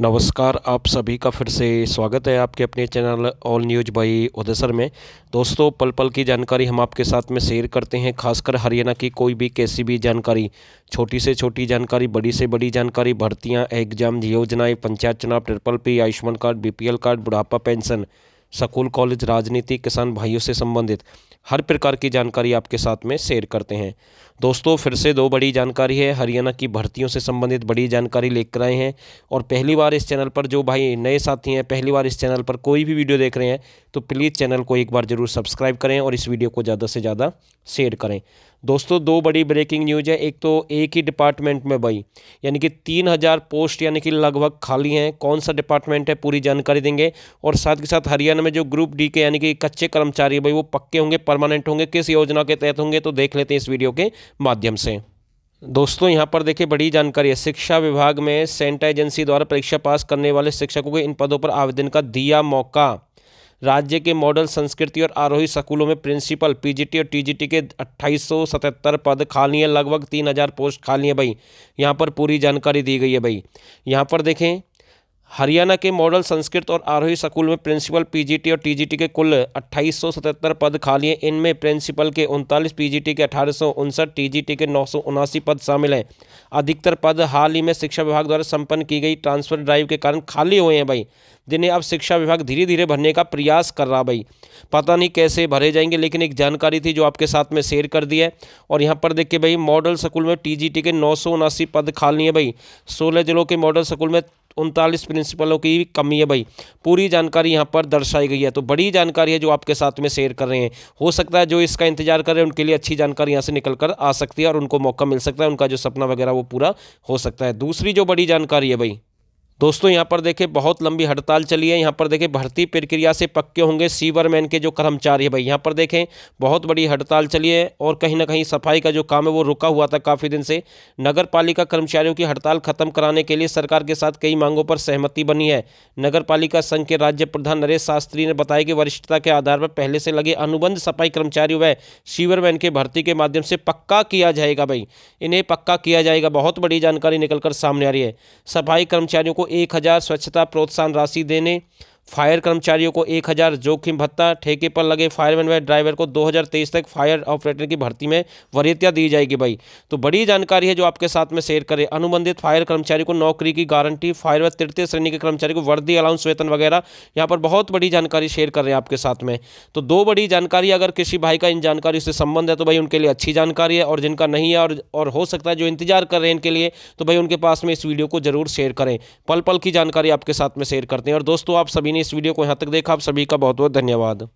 नमस्कार आप सभी का फिर से स्वागत है आपके अपने चैनल ऑल न्यूज बाई उदयसर में दोस्तों पल पल की जानकारी हम आपके साथ में शेयर करते हैं खासकर हरियाणा की कोई भी कैसी भी जानकारी छोटी से छोटी जानकारी बड़ी से बड़ी जानकारी भर्तियां एग्जाम योजनाएं पंचायत चुनाव triple P Ayushman card B card बुढ़ापा पेंशन स्कूल कॉलेज राजनीति किसान भाइयों से संबंधित हर प्रकार की जानकारी आपके साथ में शेयर करते हैं दोस्तों फिर से दो बड़ी जानकारी है हरियाणा की भर्तियों से संबंधित बड़ी जानकारी लेकर आए हैं और पहली बार इस चैनल पर जो भाई नए साथी हैं पहली बार इस चैनल पर कोई भी वीडियो देख रहे हैं तो प्लीज़ चैनल को एक बार ज़रूर सब्सक्राइब करें और इस वीडियो को ज़्यादा से ज़्यादा शेयर करें दोस्तों दो बड़ी ब्रेकिंग न्यूज है एक तो एक ही डिपार्टमेंट में भाई यानी कि तीन हज़ार पोस्ट यानी कि लगभग खाली हैं कौन सा डिपार्टमेंट है पूरी जानकारी देंगे और साथ के साथ हरियाणा में जो ग्रुप डी के यानी कि कच्चे कर्मचारी भाई वो पक्के होंगे परमानेंट होंगे किस योजना के तहत होंगे तो देख लेते हैं इस वीडियो के माध्यम से दोस्तों यहाँ पर देखिए बड़ी जानकारी है शिक्षा विभाग में सेंट एजेंसी द्वारा परीक्षा पास करने वाले शिक्षकों के इन पदों पर आवेदन का दिया मौका राज्य के मॉडल संस्कृति और आरोही स्कूलों में प्रिंसिपल पीजीटी और टीजीटी के 2877 पद खाली हैं लगभग 3000 पोस्ट खाली हैं भाई यहाँ पर पूरी जानकारी दी गई है भाई यहाँ पर देखें हरियाणा के मॉडल संस्कृत और आरोही स्कूल में प्रिंसिपल पीजीटी और टीजीटी के कुल अट्ठाईस पद खाली हैं इनमें प्रिंसिपल के उनतालीस पीजीटी के अठारह सौ उनसठ टीजीटी के नौ पद शामिल हैं अधिकतर पद हाल ही में शिक्षा विभाग द्वारा संपन्न की गई ट्रांसफर ड्राइव के कारण खाली हुए हैं भाई जिन्हें अब शिक्षा विभाग धीरे धीरे भरने का प्रयास कर रहा भाई पता नहीं कैसे भरे जाएंगे लेकिन एक जानकारी थी जो आपके साथ में शेयर कर दी है और यहाँ पर देखिए भाई मॉडल स्कूल में टी के नौ पद खाली है भाई सोलह जिलों के मॉडल स्कूल में उनतालीस प्रिंसिपलों की कमी है भाई पूरी जानकारी यहाँ पर दर्शाई गई है तो बड़ी जानकारी है जो आपके साथ में शेयर कर रहे हैं हो सकता है जो इसका इंतजार कर रहे हैं उनके लिए अच्छी जानकारी यहाँ से निकल कर आ सकती है और उनको मौका मिल सकता है उनका जो सपना वगैरह वो पूरा हो सकता है दूसरी जो बड़ी जानकारी है भाई दोस्तों यहाँ पर देखें बहुत लंबी हड़ताल चली है यहाँ पर देखें भर्ती प्रक्रिया से पक्के होंगे सीवरमैन के जो कर्मचारी है भाई यहाँ पर देखें बहुत बड़ी हड़ताल चली है और कहीं ना कहीं सफाई का जो काम है वो रुका हुआ था काफ़ी दिन से नगर पालिका कर्मचारियों की हड़ताल खत्म कराने के लिए सरकार के साथ कई मांगों पर सहमति बनी है नगर पालिका संघ के राज्य प्रधान नरेश शास्त्री ने बताया कि वरिष्ठता के आधार पर पहले से लगे अनुबंध सफाई कर्मचारी व सीवरमैन के भर्ती के माध्यम से पक्का किया जाएगा भाई इन्हें पक्का किया जाएगा बहुत बड़ी जानकारी निकलकर सामने आ रही है सफाई कर्मचारियों को एक हज़ार स्वच्छता प्रोत्साहन राशि देने फायर कर्मचारियों को एक हज़ार जोखिम भत्ता ठेके पर लगे फायरमैन व ड्राइवर को 2023 तक फायर ऑपरेटर की भर्ती में वरीयता दी जाएगी भाई तो बड़ी जानकारी है जो आपके साथ में शेयर करें अनुबंधित फायर कर्मचारी को नौकरी की गारंटी फायर व तृतीय श्रेणी के कर्मचारी को वर्दी अलाउंस वेतन वगैरह यहाँ पर बहुत बड़ी जानकारी शेयर कर रहे हैं आपके साथ में तो दो बड़ी जानकारी अगर किसी भाई का इन जानकारी से संबंध है तो भाई उनके लिए अच्छी जानकारी है और जिनका नहीं है और, हो सकता है जो इंतजार कर रहे हैं इनके लिए तो भाई उनके पास में इस वीडियो को जरूर शेयर करें पल पल की जानकारी आपके साथ में शेयर करते हैं और दोस्तों आप सभी ने इस वीडियो को यहाँ तक देखा आप सभी का बहुत बहुत धन्यवाद